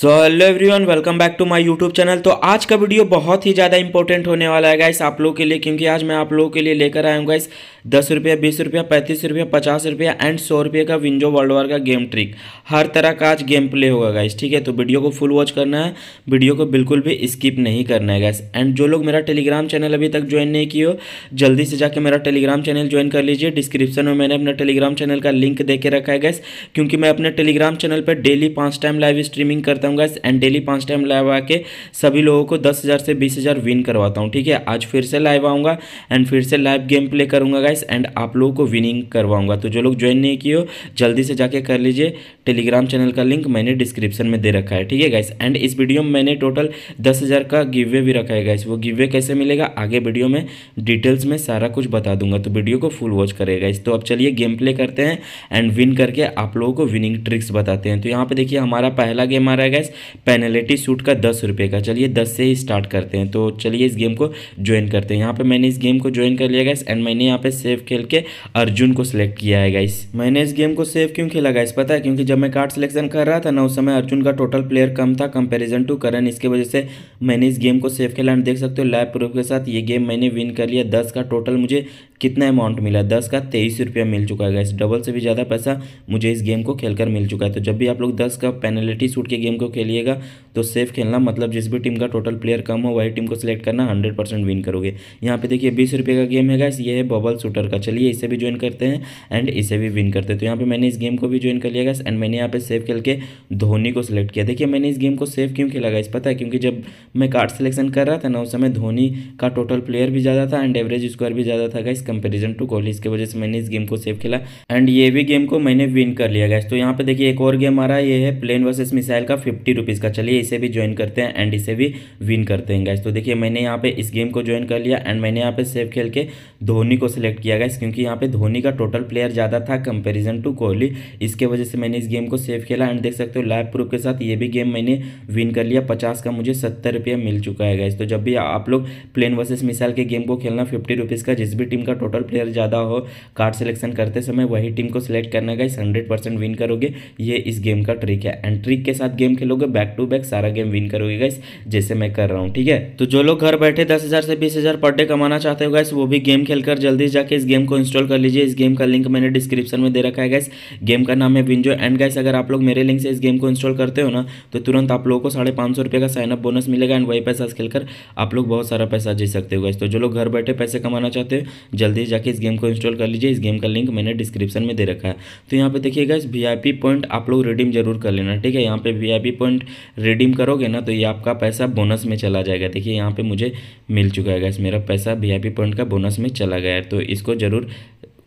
so hello everyone welcome back to my YouTube channel तो आज का वीडियो बहुत ही ज़्यादा इंपॉर्टेंट होने वाला है गाइस आप लोगों के लिए क्योंकि आज मैं आप लोगों के लिए लेकर आया हूँ गाइस दस रुपया बीस रुपया पैंतीस रुपया पचास रुपया एंड सौ रुपये का विंजो वर्ल्ड वार का गेम ट्रिक हर तरह का आज गेम प्ले होगा गाइस ठीक है तो वीडियो को फुल वॉच करना है वीडियो को बिल्कुल भी स्किप नहीं करना है गाइस एंड जो लोग मेरा टेलीग्राम चैनल अभी तक ज्वाइन नहीं किए हो जल्दी से जाकर मेरा टेलीग्राम चैनल ज्वाइन कर लीजिए डिस्क्रिप्शन में मैंने अपना टेलीग्राम चैनल का लिंक दे के रखा है गैस क्योंकि मैं अपने टेलीग्राम चैनल पर डेली पाँच टाइम लाइव स्ट्रीमिंग करता करता हूँ गैस एंड डेली पाँच टाइम लाइव आके सभी लोगों को दस हज़ार से बीस हज़ार विन करवाता हूँ ठीक है आज फिर से लाइव आऊँगा एंड फिर से लाइव गेम प्ले करूँगा गैस एंड आप लोगों को विनिंग करवाऊँगा तो जो लोग ज्वाइन नहीं किए जल्दी से जाके कर लीजिए टेलीग्राम चैनल का लिंक मैंने डिस्क्रिप्शन में दे रखा है ठीक है गाइस एंड इस वीडियो में मैंने टोटल दस हज़ार का गिवे भी रखा है गाइस वो गिवे कैसे मिलेगा आगे वीडियो में डिटेल्स में सारा कुछ बता दूंगा तो वीडियो को फुल वॉच करेगा गाइस तो अब चलिए गेम प्ले करते हैं एंड विन करके आप लोगों को विनिंग ट्रिक्स बताते हैं तो यहाँ पर देखिए हमारा पहला गेम आ रहा है गाइस पेनल्टी शूट का दस रुपये का चलिए दस से ही स्टार्ट करते हैं तो चलिए इस गेम को ज्वाइन करते हैं यहाँ पर मैंने इस गेम को ज्वाइन कर लिया गाइस एंड मैंने यहाँ पर सेव खेल के अर्जुन को सिलेक्ट किया है गाइस मैंने इस गेम को सेव क्यों खेला गाइस पता है क्योंकि जब जब मैं कार्ड सिलेक्शन कर रहा था ना उस समय अर्जुन का टोटल प्लेयर कम था कंपैरिजन टू करण इसके वजह से मैंने इस गेम को सेफ खेला देख सकते हो लाइव प्रूफ के साथ ये गेम मैंने विन कर लिया दस का टोटल मुझे कितना अमाउंट मिला दस का तेईस रुपया मिल चुका है गैस डबल से भी ज़्यादा पैसा मुझे इस गेम को खेलकर मिल चुका है तो जब भी आप लोग दस का पेनल्टी सूट के गेम को खेलिएगा तो सेफ खेलना मतलब जिस भी टीम का टोटल प्लेयर कम हो वही टीम को सिलेक्ट करना हंड्रेड परसेंट विन करोगे यहाँ पे देखिए बीस रुपये का गेम है गैस ये है बबल शूटर का चलिए इसे भी ज्वाइन करते हैं एंड इसे भी विन करते हैं तो यहाँ पर मैंने इस गेम को भी ज्वाइन कर लिया गैस एंड मैंने यहाँ पे सेफ खेल के धोनी को सिलेक्ट किया देखिए मैंने इस गेम को सेफ क्यों खेला गया पता है क्योंकि जब मैं कार्ड सिलेक्शन कर रहा था ना उस समय धोनी का टोटल प्लेयर भी ज़्यादा था एंड एवरेज स्कोर भी ज़्यादा था गैस कंपेरिजन टू कोहली इसके वजह से मैंने इस गेम को सेव खेला एंड ये भी गेम को मैंने विन कर लिया गया तो यहाँ पे देखिए एक और गेम आ रहा है ये है प्लेन वर्सेस मिसाइल का फिफ्टी रुपीज़ का चलिए इसे भी ज्वाइन करते हैं एंड इसे भी विन करते हैं गैस तो देखिए मैंने यहाँ पे इस गेम को ज्वाइन कर लिया एंड मैंने यहाँ पे सेव खेल के धोनी को सिलेक्ट किया गया क्योंकि यहाँ पे धोनी का टोटल प्लेयर ज़्यादा था कंपेरिजन टू कोहली इसके वजह से मैंने इस गेम को सेव खेला एंड देख सकते हो लाइव प्रूफ के साथ ये भी गेम मैंने विन कर लिया पचास का मुझे सत्तर मिल चुका है गैस तो जब भी आप लोग प्लेन वर्सेस मिसाइल के गेम को खेलना फिफ्टी रुपीज़ का जिस भी टीम का टोटल प्लेयर ज़्यादा हो कार्ड सिलेक्शन करते समय वही टीम को सिलेक्ट करने का इस हंड्रेड परसेंट विन करोगे ये इस गेम का ट्रिक है एंड ट्रिक के साथ गेम खेलोगे बैक टू बैक सारा गेम विन करोगे गाइस जैसे मैं कर रहा हूँ ठीक है तो जो लोग घर बैठे दस से बीस पर डे कमाना चाहते हो गाइस वो भी गेम खेलकर जल्दी जाके इस गेम को इंस्टॉल कर लीजिए इस गेम का लिंक मैंने डिस्क्रिप्शन में दे रखा है गाइस गेम का नाम है विंजो एंड गाइस अगर आप लोग मेरे लिंक से इस गेम को इंस्टॉल करते हो ना तो तुरंत आप लोगों को साढ़े पाँच सौ रुपये का साइनअप बोनस मिलेगा एंड वही पैसा खेलकर आप लोग बहुत सारा पैसा जी सकते हो गाइस तो जो लोग घर बैठे पैसे कमाना चाहते हो जल्दी जाके इस गेम को इंस्टॉल कर लीजिए इस गेम का लिंक मैंने डिस्क्रिप्शन में दे रखा है तो यहाँ पे देखिएगा इस वी पॉइंट आप लोग रिडीम जरूर कर लेना ठीक है यहाँ पे वी पॉइंट रिडीम करोगे ना तो ये आपका पैसा बोनस में चला जाएगा देखिए यहाँ पर मुझे मिल चुका है गैस मेरा पैसा वी पॉइंट का बोनस में चला गया है तो इसको ज़रूर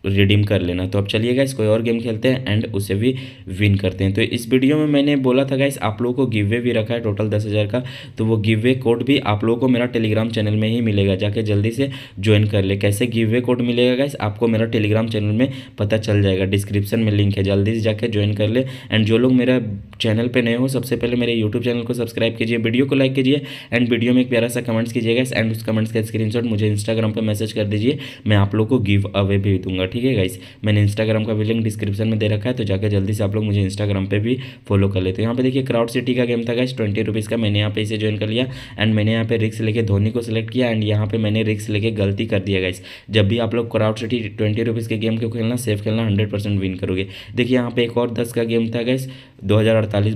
रिडीम कर लेना तो अब चलिए गाइस कोई और गेम खेलते हैं एंड उसे भी विन करते हैं तो इस वीडियो में मैंने बोला था गाइस आप लोगों को गिव वे भी रखा है टोटल दस हज़ार का तो वो गिव वे कोड भी आप लोगों को मेरा टेलीग्राम चैनल में ही मिलेगा जाके जल्दी से ज्वाइन कर ले कैसे गिव वे कोड मिलेगा गाइस आपको मेरा टेलीग्राम चैनल में पता चल जाएगा डिस्क्रिप्शन में लिंक है जल्दी से जाके ज्वाइन कर ले एंड जो लोग मेरा चैनल पर नए हो सबसे पहले मेरे यूट्यूब चैनल को सब्सक्राइब कीजिए वीडियो को लाइक कीजिए एंड वीडियो में एक प्यारा सा कमेंट्स कीजिएगा एंड उस कमेंट्स का स्क्रीनशॉट मुझे इंस्टाग्राम पर मैसेज कर दीजिए मैं आप लोग को गिव अवे भी दूंगा ठीक ठीक है गाइस मैंने इंस्टाग्राम का भी लिंक डिस्क्रिप्शन में दे रखा है तो जाकर जल्दी से आप लोग मुझे इंस्टाग्राम पर भी फॉलो कर लेते हैं यहाँ पर देखिए क्राउड सिटी का गेम था गाइस ट्वेंटी रुपीज़ का मैंने यहाँ पे इसे ज्वाइन कर लिया एंड मैंने यहाँ पे रिक्स लेके धोनी को सिलेक्ट किया एंड यहाँ पे मैंने रिक्स लेके गलती कर दिया गाइस जब भी आप लोग क्राउड सिटी ट्वेंटी रुपीज़ के गेम को खेलना सेफ खेलना हंड्रेड परसेंट विन करोगे देखिए यहाँ पे एक और दस का गेम था गाइस दो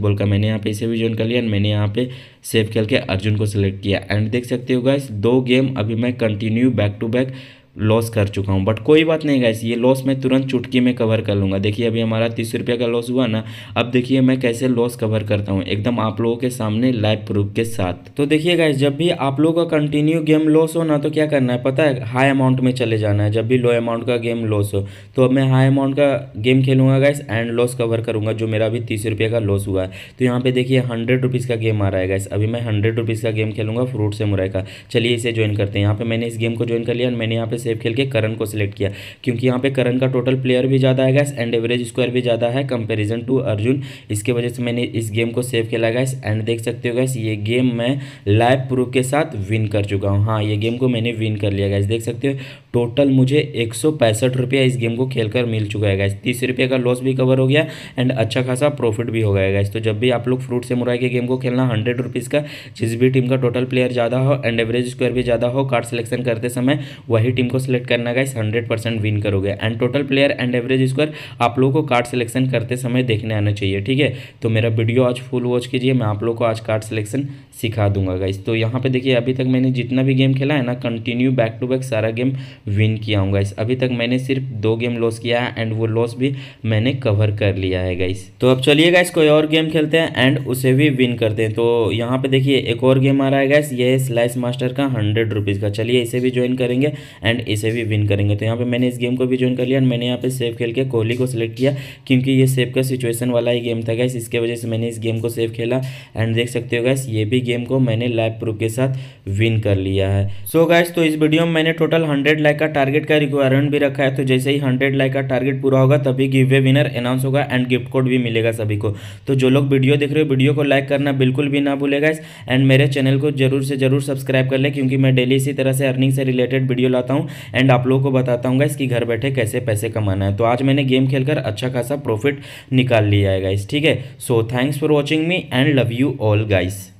बोल का मैंने यहाँ पे इसे भी ज्वाइन कर लिया एंड मैंने यहाँ पे सेफ खेल के अर्जुन को सिलेक्ट किया एंड देख सकते हो गाइस दो गेम अभी मैं continue back to back loss कर चुका हूँ बट कोई बात नहीं गैस ये लॉस मैं तुरंत चुटकी में कवर कर लूँगा देखिए अभी हमारा तीस रुपये का लॉस हुआ ना अब देखिए मैं कैसे लॉस कवर करता हूँ एकदम आप लोगों के सामने लाइव प्रूफ के साथ तो देखिए गैस जब भी आप लोगों का कंटिन्यू गेम लॉस हो ना तो क्या करना है पता है हाई अमाउंट में चले जाना है जब भी लो अमाउंट का गेम लॉस हो तो अब मैं हाई अमाउंट का गेम खेलूँगा गैस एंड लॉस कवर करूँगा जो मेरा अभी तीस रुपये का लॉस हुआ है तो यहाँ पर देखिए हंड्रेड रुपीज़ का गेम आ रहा है गैस अभी मैं हंड्रेड रुपीज़ का गेम खेलूँगा फ्रूट से मुराई का चलिए इसे ज्वाइन करते हैं यहाँ पर मैंने इस गेम को ज्वाइन कर लिया मैंने यहाँ पर सेफ खेल के करण को सिलेक्ट किया क्योंकि यहाँ पे करण का टोटल प्लेयर भी ज़्यादा है गैस एंड एवरेज स्क्वायर भी ज़्यादा है कंपेरिजन टू अर्जुन इसके वजह से मैंने इस गेम को सेव खेला गया एंड देख सकते हो गैस ये गेम मैं लाइव प्रूफ के साथ विन कर चुका हूँ हाँ ये गेम को मैंने विन कर लिया गैस देख सकते हो टोटल मुझे एक सौ पैंसठ रुपया इस गेम को खेलकर मिल चुका है गैस तीस रुपये का लॉस भी कवर हो गया एंड अच्छा खासा प्रॉफिट भी हो गया गैस तो जब भी आप लोग फ्रूट से मुराई के गेम को खेलना हंड्रेड रुपीज़ का जिस भी टीम का टोटल प्लेयर ज़्यादा हो एंड एवरेज स्क्वायर भी ज़्यादा हो कार्ड सिलेक्शन करते समय वही टीम को सिलेक्ट करना गाइस हंड्रेड परसेंट विन करोगे and total player and average square आप लोगों को कार्ड सिलेक्शन करते समय देखने आना चाहिए ठीक है तो मेरा वीडियो आज फुल वॉच कीजिए मैं आप लोग को आज कार्ड सिलेक्शन सिखा दूंगा गाइस तो यहाँ पे देखिए अभी तक मैंने जितना भी गेम खेला है ना कंटिन्यू बैक टू बैक सारा गेम विन किया हूँ गाइस अभी तक मैंने सिर्फ दो गेम लॉस किया है एंड वो लॉस भी मैंने कवर कर लिया है गाइस तो अब चलिए गाइस कोई और गेम खेलते हैं एंड उसे भी विन करते हैं तो यहाँ पे देखिए एक और गेम आ रहा है गाइस ये स्लाइस मास्टर का हंड्रेड रुपीज़ का चलिए इसे भी ज्वाइन करेंगे एंड इसे भी विन करेंगे तो यहाँ पे मैंने इस गेम को भी ज्वाइन कर लिया एंड मैंने यहाँ पे सेव खेल के कोहली को सिलेक्ट किया क्योंकि ये सेव का सिचुएशन वाला ही गेम था गैस इसके वजह से मैंने इस गेम को सेव खेला एंड देख सकते हो गैस ये भी गेम को मैंने लाइव प्रूफ के साथ विन कर लिया है सो so गैस तो इस वीडियो में मैंने टोटल हंड्रेड लाइक लाइक का टारगेट का रिक्वायरमेंट भी रखा है तो जैसे ही हंड्रेड लाइक का टारगेट पूरा होगा तभी गिव वे विनर अनाउंस होगा एंड गिफ्ट कोड भी मिलेगा सभी को तो जो लोग वीडियो देख रहे हो वीडियो को लाइक करना बिल्कुल भी ना भूलेगा इस एंड मेरे चैनल को जरूर से जरूर सब्सक्राइब कर ले क्योंकि मैं डेली इसी तरह से अर्निंग से रिलेटेड वीडियो लाता हूँ एंड आप लोगों को बताता हूँ इसकी घर बैठे कैसे पैसे कमाना है तो आज मैंने गेम खेलकर अच्छा खासा प्रॉफिट निकाल लिया है गाइस ठीक है so thanks for watching me and love you all guys